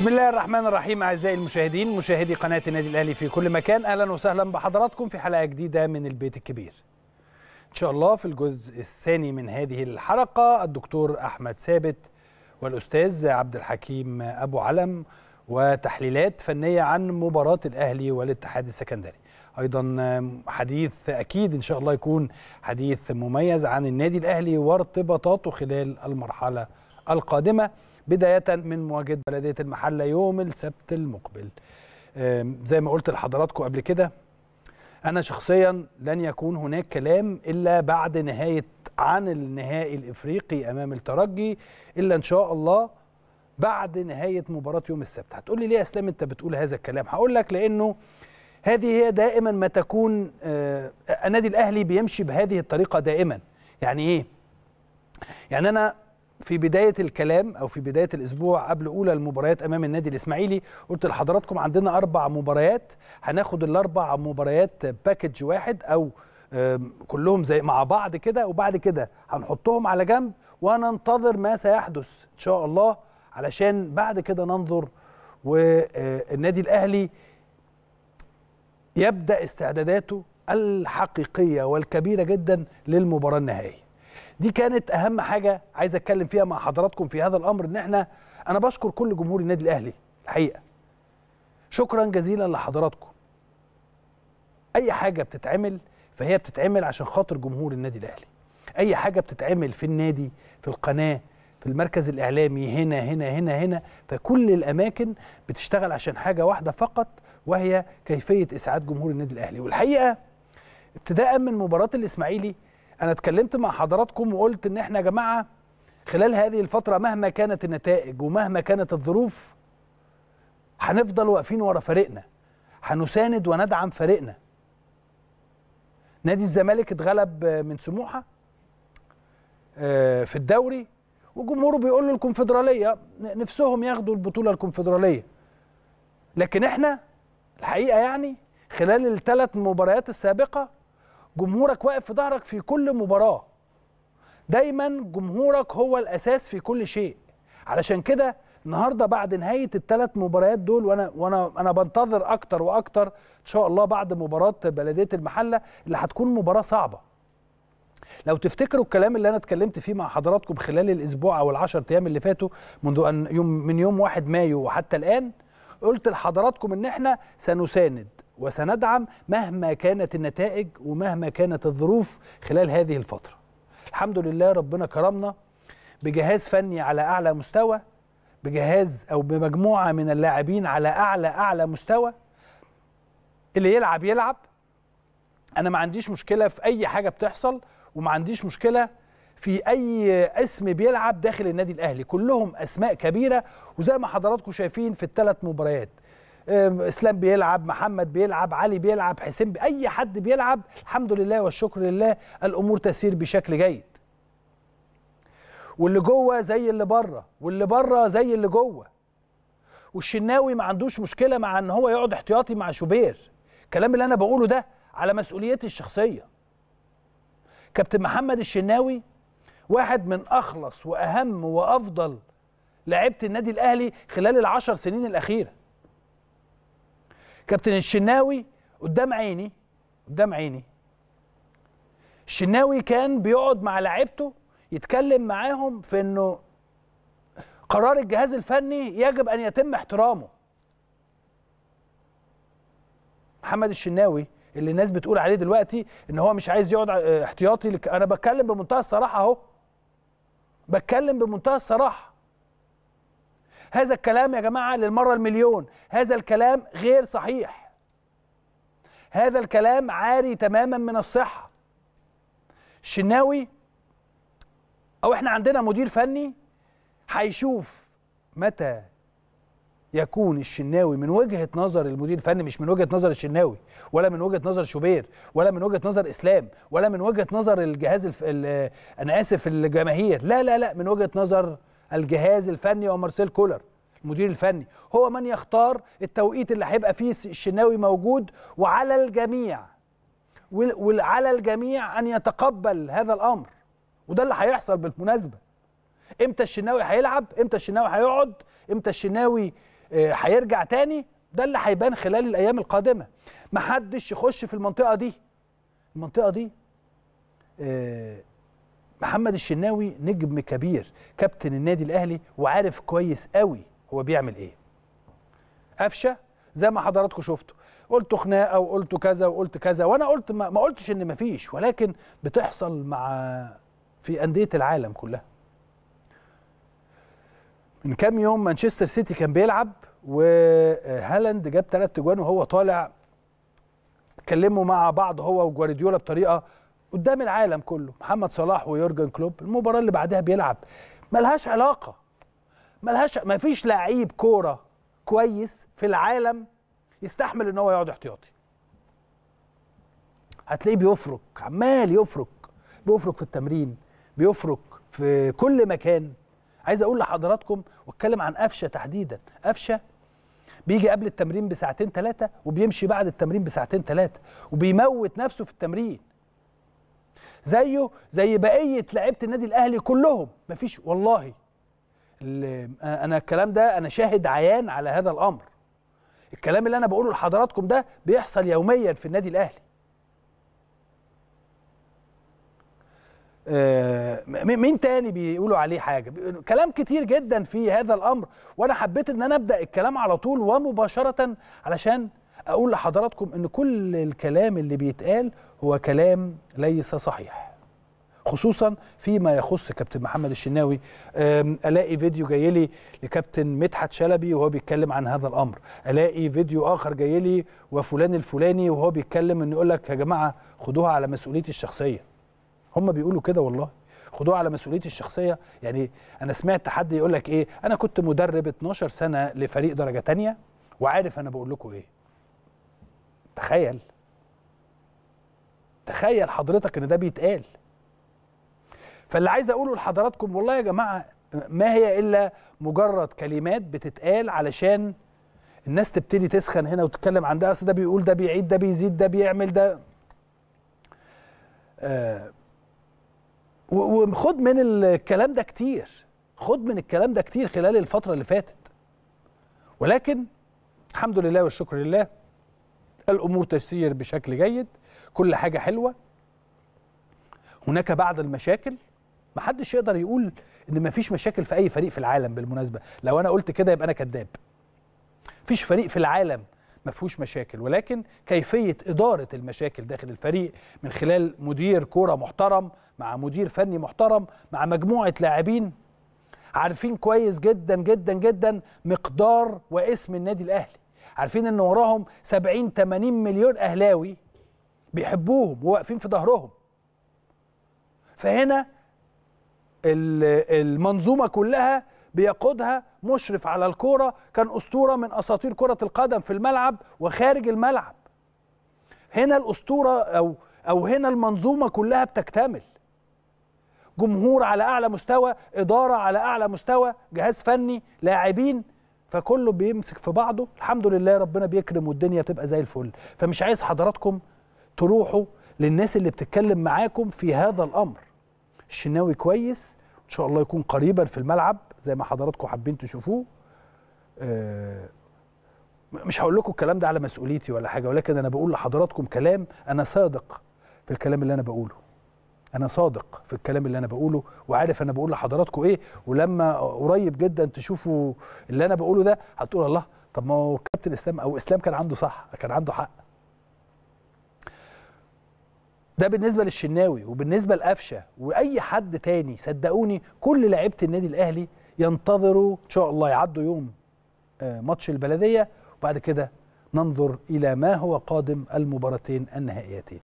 بسم الله الرحمن الرحيم اعزائي المشاهدين مشاهدي قناه النادي الاهلي في كل مكان اهلا وسهلا بحضراتكم في حلقه جديده من البيت الكبير ان شاء الله في الجزء الثاني من هذه الحلقه الدكتور احمد ثابت والاستاذ عبد الحكيم ابو علم وتحليلات فنيه عن مباراه الاهلي والاتحاد السكندري ايضا حديث اكيد ان شاء الله يكون حديث مميز عن النادي الاهلي وارتباطاته خلال المرحله القادمه بداية من مواجهة بلدية المحلة يوم السبت المقبل زي ما قلت لحضراتكم قبل كده أنا شخصيا لن يكون هناك كلام إلا بعد نهاية عن النهائي الإفريقي أمام الترجي إلا إن شاء الله بعد نهاية مباراة يوم السبت هتقول لي ليه أسلام أنت بتقول هذا الكلام هقول لك لأنه هذه هي دائما ما تكون آه، النادي الأهلي بيمشي بهذه الطريقة دائما يعني إيه يعني أنا في بدايه الكلام او في بدايه الاسبوع قبل اولى المباريات امام النادي الاسماعيلي قلت لحضراتكم عندنا اربع مباريات هناخد الاربع مباريات باكج واحد او كلهم زي مع بعض كده وبعد كده هنحطهم على جنب وننتظر ما سيحدث ان شاء الله علشان بعد كده ننظر والنادي آه، الاهلي يبدا استعداداته الحقيقيه والكبيره جدا للمباراه النهائيه دي كانت اهم حاجه عايز اتكلم فيها مع حضراتكم في هذا الامر ان احنا انا بشكر كل جمهور النادي الاهلي الحقيقه شكرا جزيلا لحضراتكم اي حاجه بتتعمل فهي بتتعمل عشان خاطر جمهور النادي الاهلي اي حاجه بتتعمل في النادي في القناه في المركز الاعلامي هنا هنا هنا هنا فكل الاماكن بتشتغل عشان حاجه واحده فقط وهي كيفيه اسعاد جمهور النادي الاهلي والحقيقه ابتداء من مباراه الاسماعيلي انا اتكلمت مع حضراتكم وقلت ان احنا يا جماعه خلال هذه الفتره مهما كانت النتائج ومهما كانت الظروف هنفضل واقفين ورا فريقنا هنساند وندعم فريقنا نادي الزمالك اتغلب من سموحه آه، في الدوري وجمهوره بيقول له الكونفدراليه نفسهم ياخدوا البطوله الكونفدراليه لكن احنا الحقيقه يعني خلال الثلاث مباريات السابقه جمهورك واقف في ظهرك في كل مباراه دايما جمهورك هو الاساس في كل شيء علشان كده النهارده بعد نهايه الثلاث مباريات دول وانا وانا انا بنتظر اكتر واكتر ان شاء الله بعد مباراه بلديه المحله اللي هتكون مباراه صعبه لو تفتكروا الكلام اللي انا اتكلمت فيه مع حضراتكم خلال الاسبوع او العشر ايام اللي فاتوا منذ ان يوم من يوم 1 مايو وحتى الان قلت لحضراتكم ان احنا سنساند وسندعم مهما كانت النتائج ومهما كانت الظروف خلال هذه الفترة الحمد لله ربنا كرمنا بجهاز فني على أعلى مستوى بجهاز أو بمجموعة من اللاعبين على أعلى أعلى مستوى اللي يلعب يلعب أنا ما عنديش مشكلة في أي حاجة بتحصل وما عنديش مشكلة في أي اسم بيلعب داخل النادي الأهلي كلهم أسماء كبيرة وزي ما حضراتكم شايفين في الثلاث مباريات اسلام بيلعب محمد بيلعب علي بيلعب حسين اي حد بيلعب الحمد لله والشكر لله الامور تسير بشكل جيد واللي جوه زي اللي بره واللي بره زي اللي جوه والشناوي ما عندوش مشكله مع ان هو يقعد احتياطي مع شوبير الكلام اللي انا بقوله ده على مسؤوليتي الشخصيه كابتن محمد الشناوي واحد من اخلص واهم وافضل لعيبه النادي الاهلي خلال العشر سنين الاخيره كابتن الشناوي قدام عيني قدام عيني الشناوي كان بيقعد مع لعيبته يتكلم معاهم في انه قرار الجهاز الفني يجب ان يتم احترامه محمد الشناوي اللي الناس بتقول عليه دلوقتي ان هو مش عايز يقعد آه، احتياطي انا بتكلم بمنتهى الصراحه اهو بتكلم بمنتهى الصراحه هذا الكلام يا جماعة للمرة المليون هذا الكلام غير صحيح هذا الكلام عاري تماما من الصحة الشناوي أو إحنا عندنا مدير فني هيشوف متى يكون الشناوي من وجهه نظر المدير الفني مش من وجهه نظر الشناوي ولا من وجهه نظر شوبير ولا من وجهه نظر اسلام ولا من وجهه نظر الجهاز الف... ال... انا اسف الجماهير لا لا لا من وجهه نظر الجهاز الفني ومارسيل كولر المدير الفني هو من يختار التوقيت اللي هيبقى فيه الشناوي موجود وعلى الجميع وعلى الجميع ان يتقبل هذا الامر وده اللي هيحصل بالمناسبه امتى الشناوي هيلعب امتى الشناوي هيقعد امتى الشناوي آه، هيرجع تاني ده اللي هيبان خلال الايام القادمه محدش يخش في المنطقه دي المنطقه دي آه، محمد الشناوي نجم كبير كابتن النادي الاهلي وعارف كويس قوي هو بيعمل ايه قفشه زي ما حضراتكم شفتوا قلتوا خناقه وقلتوا كذا وقلت كذا وانا قلت ما, ما قلتش ان مفيش ولكن بتحصل مع في انديه العالم كلها من كام يوم مانشستر سيتي كان بيلعب وهالاند آه، جاب ثلاث جوان وهو طالع اتكلموا مع بعض هو وجوارديولا بطريقه قدام العالم كله محمد صلاح ويورجن كلوب المباراه اللي بعدها بيلعب ملهاش علاقه ملهاش مفيش لعيب كوره كويس في العالم يستحمل ان هو يقعد احتياطي هتلاقيه بيفرك عمال يفرك بيفرك في التمرين بيفرك في كل مكان عايز اقول لحضراتكم واتكلم عن قفشه تحديدا قفشه بيجي قبل التمرين بساعتين ثلاثه وبيمشي بعد التمرين بساعتين ثلاثه وبيموت نفسه في التمرين زيه زي بقيه لعيبه النادي الاهلي كلهم مفيش والله انا الكلام ده انا شاهد عيان على هذا الامر الكلام اللي انا بقوله لحضراتكم ده بيحصل يوميا في النادي الاهلي آه، مين تاني بيقولوا عليه حاجه كلام كتير جدا في هذا الامر وانا حبيت ان انا ابدا الكلام على طول ومباشره علشان اقول لحضراتكم ان كل الكلام اللي بيتقال هو كلام ليس صحيح خصوصا فيما يخص كابتن محمد الشناوي الاقي فيديو جاي لي لكابتن مدحت شلبي وهو بيتكلم عن هذا الامر الاقي فيديو اخر جاي لي وفلان الفلاني وهو بيتكلم انه يقول لك يا جماعه خدوها على مسؤوليتي الشخصيه هم بيقولوا كده والله خدوها على مسؤوليتي الشخصيه يعني انا سمعت حد يقول لك ايه انا كنت مدرب 12 سنه لفريق درجه تانية وعارف انا بقول لكم ايه تخيل تخيل حضرتك ان ده بيتقال فاللي عايز اقوله لحضراتكم والله يا جماعه ما هي الا مجرد كلمات بتتقال علشان الناس تبتدي تسخن هنا وتتكلم عن ده اصل ده بيقول ده بيعيد ده بيزيد ده بيعمل ده آه وخد من الكلام ده كتير خد من الكلام ده كتير خلال الفتره اللي فاتت ولكن الحمد لله والشكر لله الأمور تسير بشكل جيد كل حاجة حلوة هناك بعض المشاكل محدش يقدر يقول ان مفيش مشاكل في اي فريق في العالم بالمناسبه لو انا قلت كده يبقى انا كذاب مفيش فريق في العالم ما فيهوش مشاكل ولكن كيفيه اداره المشاكل داخل الفريق من خلال مدير كوره محترم مع مدير فني محترم مع مجموعه لاعبين عارفين كويس جدا جدا جدا مقدار واسم النادي الاهلي عارفين ان وراهم 70 80 مليون اهلاوي بيحبوهم وواقفين في ظهرهم فهنا المنظومه كلها بيقودها مشرف على الكوره كان اسطوره من اساطير كره القدم في الملعب وخارج الملعب هنا الاسطوره او او هنا المنظومه كلها بتكتمل جمهور على اعلى مستوى اداره على اعلى مستوى جهاز فني لاعبين فكله بيمسك في بعضه الحمد لله ربنا بيكرم والدنيا بتبقى زي الفل فمش عايز حضراتكم تروحوا للناس اللي بتتكلم معاكم في هذا الامر الشناوي كويس ان شاء الله يكون قريبا في الملعب زي ما حضراتكم حابين تشوفوه آه، مش هقول لكم الكلام ده على مسؤوليتي ولا حاجه ولكن انا بقول لحضراتكم كلام انا صادق في الكلام اللي انا بقوله انا صادق في الكلام اللي انا بقوله وعارف انا بقول لحضراتكم ايه ولما قريب جدا تشوفوا اللي انا بقوله ده هتقول الله طب ما هو كابتن اسلام او اسلام كان عنده صح كان عنده حق ده بالنسبه للشناوي وبالنسبه لقفشه واي حد تاني صدقوني كل لعيبه النادي الاهلي ينتظروا ان شاء الله يعدوا يوم آه، ماتش البلديه وبعد كده ننظر الى ما هو قادم المباراتين النهائيتين